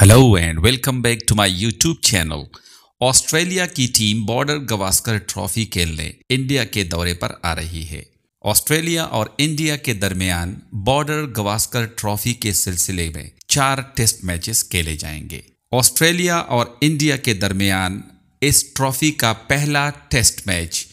hello and welcome back to my YouTube channel Australia की team Border Gavaskar trophy खेलने India के दौरे पर आ रही है ऑस्ट्रेलिया और इंडिया के दरमियान बॉर्डर गवास्कर ट्रॉफी के सिलसिले में चार टेस्ट मैचेस खेले जाएंगे ऑस्ट्रेलिया और इंडिया के दरमियान इस ट्रॉफी का पहला टेस्ट मैच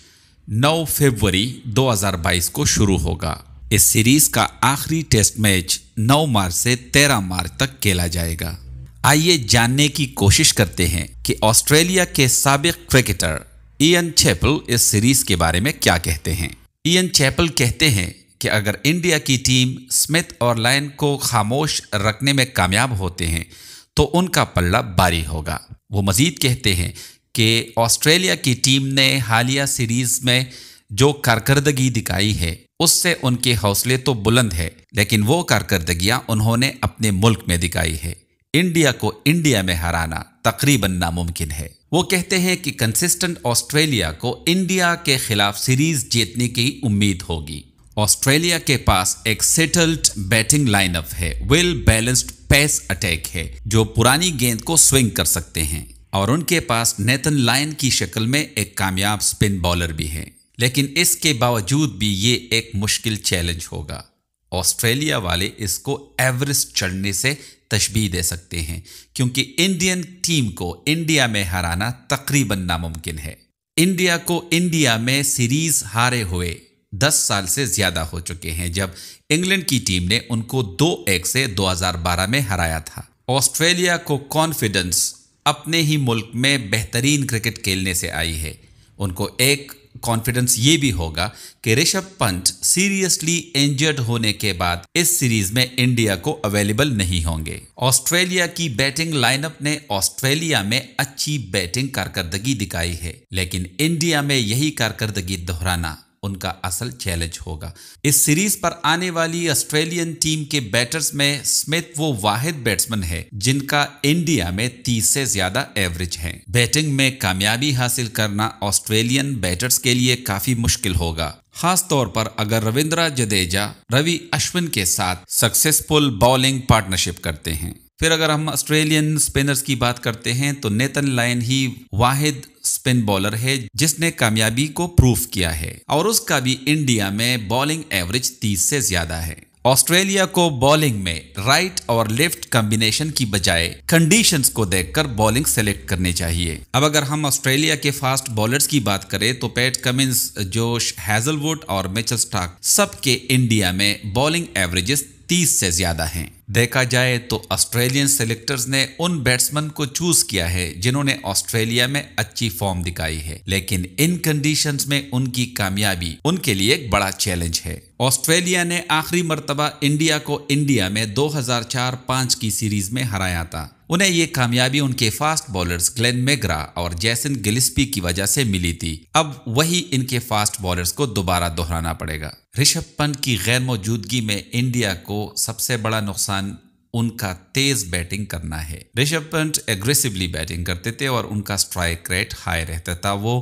9 फरवरी 2022 को शुरू होगा इस सीरीज का आखिरी टेस्ट मैच 9 मार्च से 13 मार्च तक खेला जाएगा आइए जानने की कोशिश करते हैं कि ऑस्ट्रेलिया के सबक क्रिकेटर इन चैपल इस सीरीज के बारे में क्या कहते हैं इन चैपल कहते हैं कि अगर इंडिया की टीम स्मिथ और लाइन को खामोश रखने में कामयाब होते हैं तो उनका पल्ला बारी होगा वो मजीद कहते हैं कि ऑस्ट्रेलिया की टीम ने हालिया सीरीज में जो कारकर्दगी दिखाई है उससे उनके हौसले तो बुलंद है लेकिन वो कारकर्दगियां उन्होंने अपने मुल्क में दिखाई है इंडिया को इंडिया में हराना तकरीबन नामुमकिन है वो कहते हैं कि कंसिस्टेंट ऑस्ट्रेलिया को इंडिया के खिलाफ सीरीज जीतने की उम्मीद होगी ऑस्ट्रेलिया के पास एक सेटल्ड बैटिंग लाइनअप है वेल बैलेंस्ड पेस अटैक है जो पुरानी गेंद को स्विंग कर सकते हैं और उनके पास नेतन लाइन की शक्ल में एक कामयाब स्पिन बॉलर भी है लेकिन इसके बावजूद भी ये एक मुश्किल चैलेंज होगा ऑस्ट्रेलिया वाले इसको एवरेस्ट चढ़ने से तशबी दे सकते हैं क्योंकि इंडियन टीम को इंडिया में हराना तकरीबन नामुमकिन है इंडिया को इंडिया में सीरीज हारे हुए 10 साल से ज़्यादा हो चुके हैं जब इंग्लैंड की टीम ने उनको दो एक से 2012 में हराया था ऑस्ट्रेलिया को कॉन्फिडेंस अपने ही मुल्क में बेहतरीन क्रिकेट खेलने से आई है उनको एक कॉन्फिडेंस ये भी होगा कि ऋषभ पंत सीरियसली इंजर्ड होने के बाद इस सीरीज में इंडिया को अवेलेबल नहीं होंगे ऑस्ट्रेलिया की बैटिंग लाइनअप ने ऑस्ट्रेलिया में अच्छी बैटिंग कारकर्दगी दिखाई है लेकिन इंडिया में यही कारकर्दगी दोहराना उनका असल चैलेंज होगा इस सीरीज पर आने वाली ऑस्ट्रेलियन टीम के बैटर्स में स्मिथ वो वाहिद बैट्समैन है जिनका इंडिया में 30 से ज्यादा एवरेज है बैटिंग में कामयाबी हासिल करना ऑस्ट्रेलियन बैटर्स के लिए काफी मुश्किल होगा खास तौर पर अगर रविंद्र जडेजा रवि अश्विन के साथ सक्सेसफुल बॉलिंग पार्टनरशिप करते हैं फिर अगर हम ऑस्ट्रेलियन स्पिनर्स की बात करते हैं तो नेतन लाइन ही वाहिद स्पिन बॉलर है जिसने कामयाबी को प्रूफ किया है और उसका भी इंडिया में बॉलिंग एवरेज 30 से ज्यादा है ऑस्ट्रेलिया को बॉलिंग में राइट और लेफ्ट कॉम्बिनेशन की बजाय कंडीशंस को देखकर बॉलिंग सेलेक्ट करने चाहिए अब अगर हम ऑस्ट्रेलिया के फास्ट बॉलर्स की बात करें तो पैट कमिंस जोश हैजलवुड और मिचल स्टार्क सबके इंडिया में बॉलिंग एवरेजेस 30 से ज्यादा हैं देखा जाए तो ऑस्ट्रेलियन सेलेक्टर्स ने उन बैट्समैन को चूज किया है जिन्होंने ऑस्ट्रेलिया में अच्छी फॉर्म दिखाई है लेकिन इन कंडीशंस में उनकी कामयाबी उनके लिए एक बड़ा चैलेंज है ऑस्ट्रेलिया ने आखिरी मरतबा इंडिया को इंडिया में 2004-5 की सीरीज में हराया था उन्हें ये कामयाबी उनके फास्ट बॉलर्स ग्लेन मेग्रा और जैसन गिलिस्पी की वजह से मिली थी अब वही इनके फास्ट बॉलर्स को दोबारा दोहराना पड़ेगा ऋषभ पंत की गैर मौजूदगी में इंडिया को सबसे बड़ा नुकसान उनका तेज बैटिंग करना है ऋषभ पंत एग्रेसिवली बैटिंग करते थे और उनका स्ट्राइक रेट हाई रहता था वो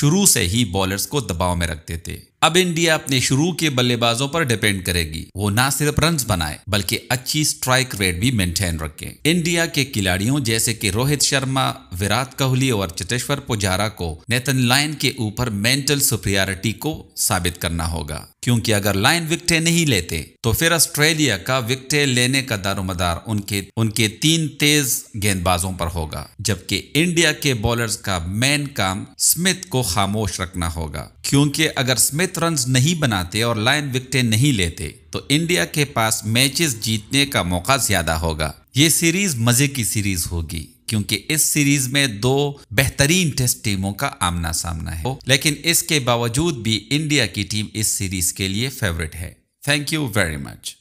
शुरू से ही बॉलर्स को दबाव में रखते थे अब इंडिया अपने शुरू के बल्लेबाजों पर डिपेंड करेगी वो ना सिर्फ रन बनाए बल्कि अच्छी स्ट्राइक रेट भी मेंटेन रखें इंडिया के खिलाड़ियों जैसे कि रोहित शर्मा विराट कोहली और चतेश्वर पुजारा को नेतन लाइन के ऊपर मेंटल सुप्रियरिटी को साबित करना होगा क्योंकि अगर लाइन विकटे नहीं लेते तो फिर ऑस्ट्रेलिया का विकटे लेने का दारोमदार उनके उनके तीन तेज गेंदबाजों पर होगा जबकि इंडिया के बॉलर्स का मेन काम स्मिथ को खामोश रखना होगा क्योंकि अगर स्मिथ अतिरिक्त रन नहीं बनाते और लाइन विकटे नहीं लेते तो इंडिया के पास मैचेस जीतने का मौका ज़्यादा होगा ये सीरीज़ मज़े की सीरीज़ होगी क्योंकि इस सीरीज में दो बेहतरीन टेस्ट टीमों का आमना सामना है लेकिन इसके बावजूद भी इंडिया की टीम इस सीरीज के लिए फेवरेट है थैंक यू वेरी मच